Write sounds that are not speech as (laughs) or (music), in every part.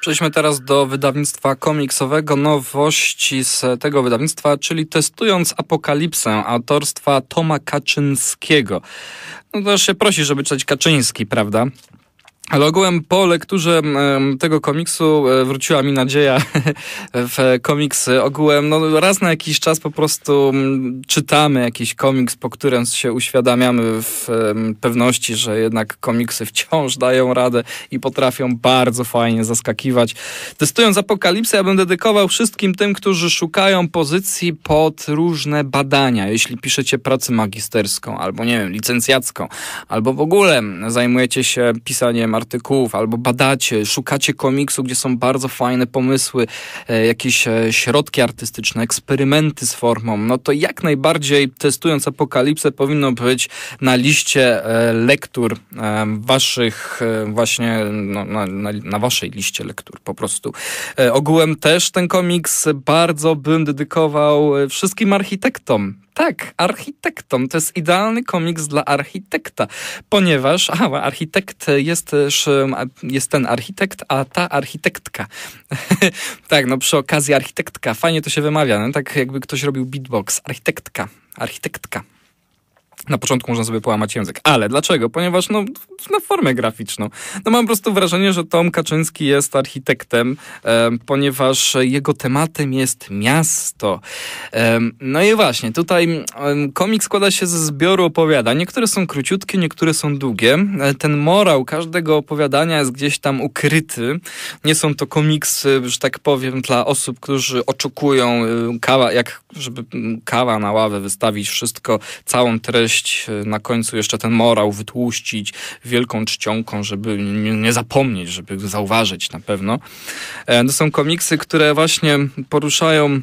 Przejdźmy teraz do wydawnictwa komiksowego, nowości z tego wydawnictwa, czyli Testując Apokalipsę autorstwa Toma Kaczyńskiego. No to się prosi, żeby czytać Kaczyński, prawda? Ale ogółem po lekturze tego komiksu e, wróciła mi nadzieja (laughs) w komiksy. Ogółem no, raz na jakiś czas po prostu czytamy jakiś komiks, po którym się uświadamiamy w pewności, że jednak komiksy wciąż dają radę i potrafią bardzo fajnie zaskakiwać. Testując Apokalipsę, ja bym dedykował wszystkim tym, którzy szukają pozycji pod różne badania. Jeśli piszecie pracę magisterską, albo nie wiem, licencjacką, albo w ogóle zajmujecie się pisaniem artykułów, albo badacie, szukacie komiksu, gdzie są bardzo fajne pomysły, e, jakieś e, środki artystyczne, eksperymenty z formą, no to jak najbardziej testując apokalipsę powinno być na liście e, lektur waszych właśnie, no, na, na waszej liście lektur po prostu. Ogółem też ten komiks bardzo bym dedykował wszystkim architektom, tak, architektom. To jest idealny komiks dla architekta, ponieważ a, architekt jest, jest ten architekt, a ta architektka. (laughs) tak, no przy okazji architektka. Fajnie to się wymawia, no? tak jakby ktoś robił beatbox. Architektka, architektka na początku można sobie połamać język. Ale dlaczego? Ponieważ no, na formę graficzną. No mam po prostu wrażenie, że Tom Kaczyński jest architektem, e, ponieważ jego tematem jest miasto. E, no i właśnie, tutaj e, komik składa się ze zbioru opowiadań. Niektóre są króciutkie, niektóre są długie. E, ten morał każdego opowiadania jest gdzieś tam ukryty. Nie są to komiksy, że tak powiem, dla osób, którzy oczekują e, kawa, jak żeby kawa na ławę wystawić wszystko, całą treść E, na końcu jeszcze ten morał, wytłuścić wielką czcionką, żeby nie zapomnieć, żeby zauważyć na pewno. E, to są komiksy, które właśnie poruszają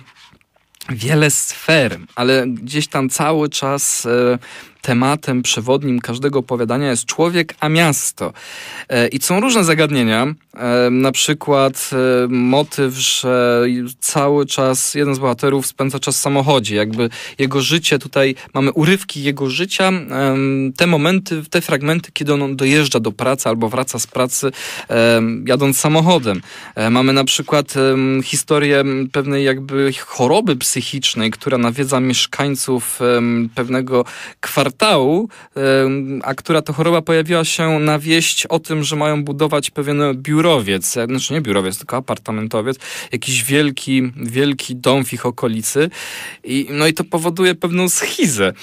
wiele sfer, ale gdzieś tam cały czas e, tematem przewodnim każdego opowiadania jest człowiek, a miasto. E, I są różne zagadnienia, e, na przykład e, motyw, że cały czas jeden z bohaterów spędza czas w samochodzie, jakby jego życie tutaj, mamy urywki jego życia, te momenty, te fragmenty, kiedy on dojeżdża do pracy albo wraca z pracy jadąc samochodem. Mamy na przykład historię pewnej jakby choroby psychicznej, która nawiedza mieszkańców pewnego kwartału, kwartału, a która to choroba pojawiła się na wieść o tym, że mają budować pewien biurowiec, e, znaczy nie biurowiec, tylko apartamentowiec, jakiś wielki, wielki dom w ich okolicy. I, no i to powoduje pewną schizę.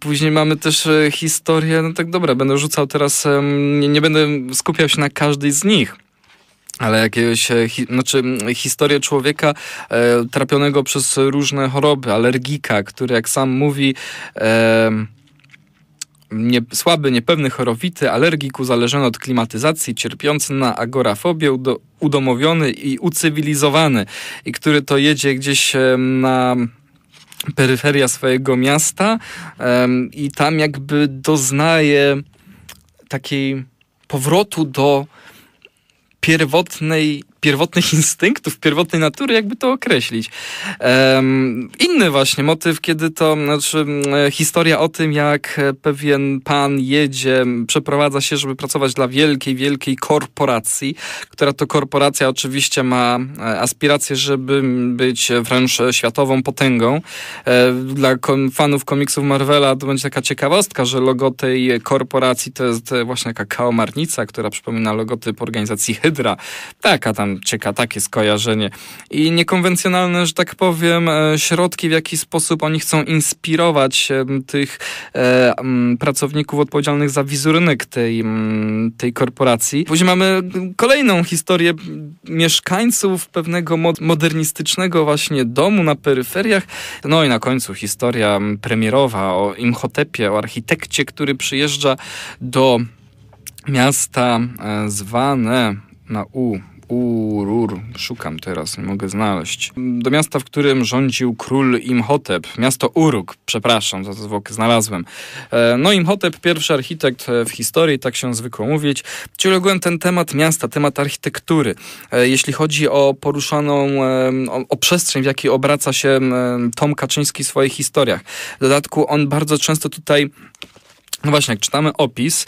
Później mamy też e, historię, no tak dobra, będę rzucał teraz, nie, nie będę skupiał się na każdej z nich ale jakieś e, hi, znaczy, historię człowieka e, trapionego przez różne choroby, alergika, który jak sam mówi. E, nie, słaby, niepewny, chorowity, alergik uzależniony od klimatyzacji, cierpiący na agorafobię, udo, udomowiony i ucywilizowany, i który to jedzie gdzieś e, na peryferia swojego miasta e, i tam jakby doznaje takiej powrotu do pierwotnej pierwotnych (laughs) instynktów, pierwotnej natury, jakby to określić. Um, inny właśnie motyw, kiedy to znaczy, historia o tym, jak pewien pan jedzie, przeprowadza się, żeby pracować dla wielkiej, wielkiej korporacji, która to korporacja oczywiście ma e, aspiracje, żeby być wręcz światową potęgą. E, dla fanów komiksów Marvela to będzie taka ciekawostka, że logo tej korporacji to jest właśnie taka kaomarnica, która przypomina logotyp organizacji Hydra. Taka tam Cieka takie skojarzenie. I niekonwencjonalne, że tak powiem, e, środki, w jaki sposób oni chcą inspirować e, tych e, pracowników odpowiedzialnych za wizurynek tej, tej korporacji. Później mamy kolejną historię mieszkańców pewnego modernistycznego właśnie domu na peryferiach. No i na końcu historia premierowa o Imhotepie, o architekcie, który przyjeżdża do miasta zwane na U Urur, szukam teraz, nie mogę znaleźć. Do miasta, w którym rządził król Imhotep, miasto Uruk, przepraszam, za to zwłoki znalazłem. E, no Imhotep, pierwszy architekt e, w historii, tak się zwykło mówić. Ciągnąłem ten temat miasta, temat architektury. E, jeśli chodzi o poruszaną, o, o przestrzeń, w jakiej obraca się Tom Kaczyński w swoich historiach. W dodatku on bardzo często tutaj no właśnie, jak czytamy opis,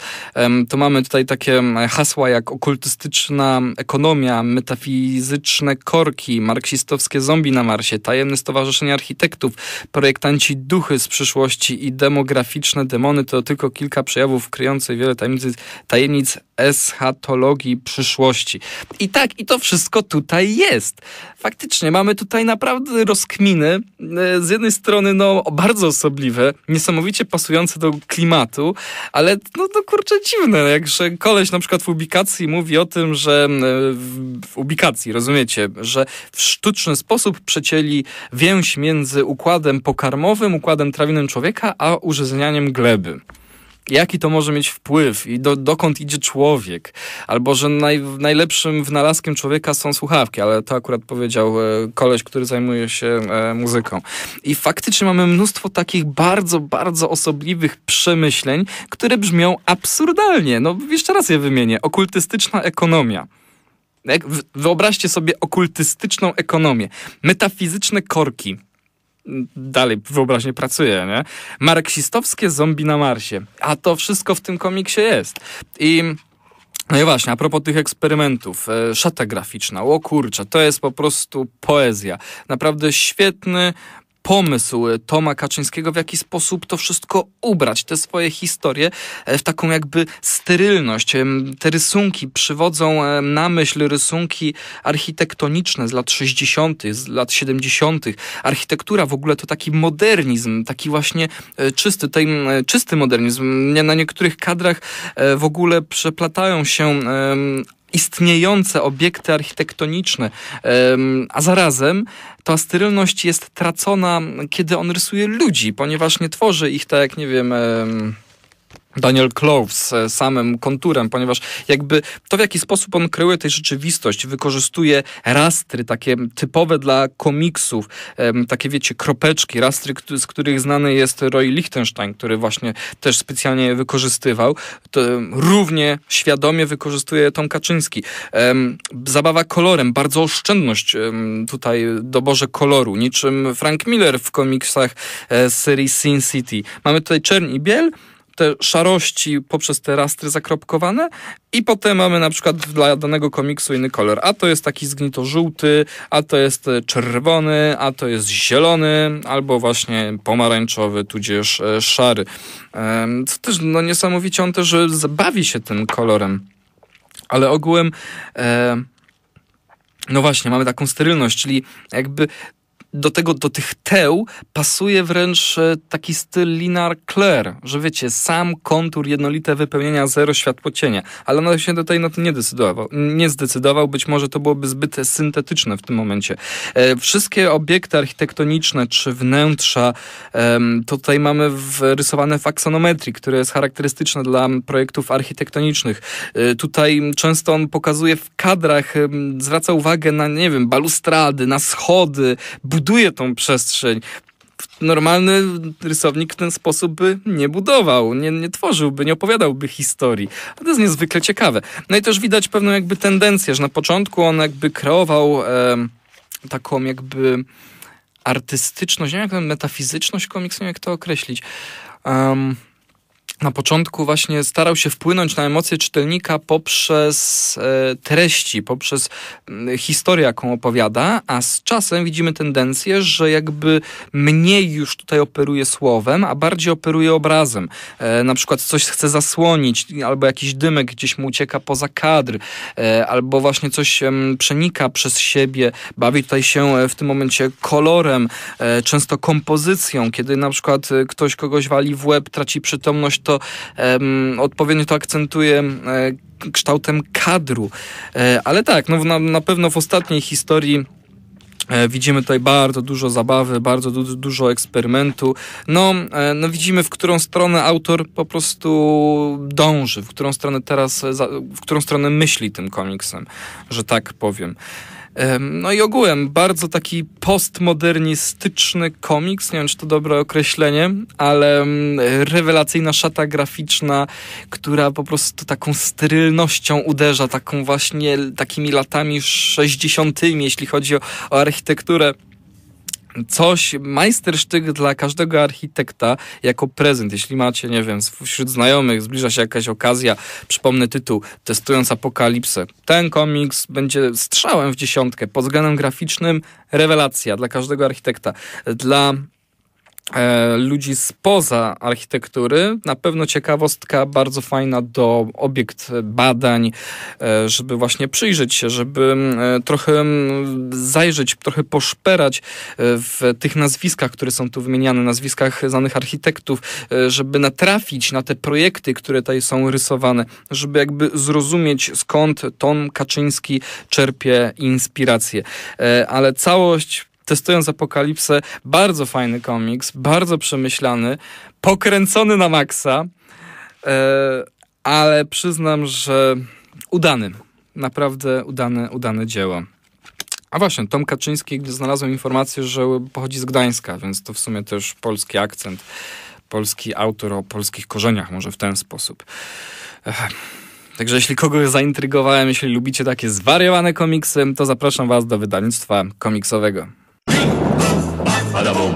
to mamy tutaj takie hasła jak okultystyczna ekonomia, metafizyczne korki, marksistowskie zombie na Marsie, tajemne stowarzyszenie architektów, projektanci duchy z przyszłości i demograficzne demony. To tylko kilka przejawów kryjących wiele tajemnic, tajemnic eschatologii przyszłości. I tak, i to wszystko tutaj jest. Faktycznie mamy tutaj naprawdę rozkminy, e, z jednej strony no, bardzo osobliwe, niesamowicie pasujące do klimatu, ale no to no, kurczę dziwne, jakże koleś na przykład w ubikacji mówi o tym, że e, w, ubikacji, rozumiecie, że w sztuczny sposób przecięli więź między układem pokarmowym, układem trawiennym człowieka, a użyznianiem gleby jaki to może mieć wpływ i do, dokąd idzie człowiek. Albo, że naj, najlepszym wynalazkiem człowieka są słuchawki, ale to akurat powiedział e, koleś, który zajmuje się e, muzyką. I faktycznie mamy mnóstwo takich bardzo, bardzo osobliwych przemyśleń, które brzmią absurdalnie. No jeszcze raz je wymienię. Okultystyczna ekonomia. Wyobraźcie sobie okultystyczną ekonomię. Metafizyczne korki dalej wyobraźnie pracuje, nie? Marksistowskie zombie na Marsie. A to wszystko w tym komiksie jest. I no i właśnie, a propos tych eksperymentów, e, szata graficzna, o kurczę, to jest po prostu poezja. Naprawdę świetny, pomysł Toma Kaczyńskiego, w jaki sposób to wszystko ubrać, te swoje historie e, w taką jakby sterylność. Te rysunki przywodzą na myśl rysunki architektoniczne z lat 60., z lat 70. Architektura w ogóle to taki modernizm, taki właśnie e, czysty, ten e, czysty modernizm. Na niektórych kadrach w ogóle przeplatają się istniejące obiekty architektoniczne, a zarazem ta sterylność jest tracona, kiedy on rysuje ludzi, ponieważ nie tworzy ich tak, jak nie wiem Daniel Clowes e, samym konturem, ponieważ jakby to, w jaki sposób on kreuje tę rzeczywistość, wykorzystuje rastry takie typowe dla komiksów, takie wiecie, kropeczki, rastry, z których znany jest Roy Lichtenstein, który właśnie też specjalnie je wykorzystywał, to równie świadomie wykorzystuje Tom Kaczyński. Zabawa kolorem, bardzo oszczędność tutaj doborze koloru, niczym Frank Miller w komiksach e, z serii Sin City. Mamy tutaj czern i biel, te szarości poprzez te rastry zakropkowane i potem mamy na przykład dla danego komiksu inny kolor. A to jest taki zgnito żółty, a to jest e, czerwony, a to jest zielony, albo właśnie pomarańczowy, tudzież e, szary. Co też no niesamowicie on też zabawi e, się tym kolorem. Ale ogółem... E no właśnie, mamy taką sterylność, czyli jakby do tego, do tych teł pasuje wręcz e, taki styl linar Claire, że wiecie, sam kontur jednolite wypełnienia zero światło cienia. Ale on no, się tutaj na to nie decydował. Nie zdecydował, być może to byłoby zbyt syntetyczne w tym momencie. E, wszystkie obiekty architektoniczne czy wnętrza tutaj mamy rysowane w aksonometrii, które jest charakterystyczne dla projektów architektonicznych. E, tutaj często on pokazuje w kadrach, zwraca uwagę na, nie wiem, balustrady, na schody, budynki, buduje tą przestrzeń. Normalny rysownik w ten sposób by nie budował, nie, nie tworzyłby, nie opowiadałby historii. A to jest niezwykle ciekawe. No i też widać pewną jakby tendencję, że na początku on jakby kreował e, taką jakby artystyczność, nie wiem, jak metafizyczność komiksu, jak to określić. Um, na początku właśnie starał się wpłynąć na emocje czytelnika poprzez e, treści, poprzez historię, jaką opowiada, a z czasem widzimy tendencję, że jakby mniej już tutaj operuje słowem, a bardziej operuje obrazem. E, na przykład coś chce zasłonić, albo jakiś dymek gdzieś mu ucieka poza kadr, e, albo właśnie coś przenika przez siebie, bawi tutaj się w tym momencie kolorem, często kompozycją, kiedy na przykład ktoś kogoś wali w łeb, traci przytomność, to um, odpowiednio to akcentuje e, kształtem kadru. E, ale tak, no, na, na pewno w ostatniej historii e, Widzimy tutaj bardzo dużo zabawy, bardzo du dużo eksperymentu. No, no widzimy, w którą stronę autor po prostu dąży, w którą stronę teraz, w którą stronę myśli tym komiksem, że tak powiem. No i ogółem bardzo taki postmodernistyczny komiks, nie wiem czy to dobre określenie, ale rewelacyjna szata graficzna, która po prostu taką sterylnością uderza, taką właśnie takimi latami 60., jeśli chodzi o, o architekturę coś, majstersztyk dla każdego architekta jako prezent. Jeśli macie, nie wiem, wśród znajomych zbliża się jakaś okazja, przypomnę tytuł, testując apokalipsę. Ten komiks będzie strzałem w dziesiątkę. Pod względem graficznym rewelacja dla każdego architekta. Dla E, ludzi spoza architektury. Na pewno ciekawostka bardzo fajna do obiekt badań, e, żeby właśnie przyjrzeć się, żeby mm, e, trochę mm, zajrzeć, trochę poszperać w tych nazwiskach, które są tu wymieniane, nazwiskach znanych architektów, żeby natrafić na te projekty, które tutaj są rysowane, żeby jakby zrozumieć skąd Tom Kaczyński czerpie inspirację. Ale całość testując Apokalipsę, bardzo fajny komiks, bardzo przemyślany, pokręcony na maksa, e, ale przyznam, że udany, naprawdę udane, udane dzieło. A właśnie, Tom Kaczyński znalazłem informację, że pochodzi z Gdańska, więc to w sumie też polski akcent, polski autor o polskich korzeniach, może w ten sposób. Ech. Także jeśli kogoś zaintrygowałem, jeśli lubicie takie zwariowane komiksy, to zapraszam Was do wydawnictwa komiksowego. Bada boom.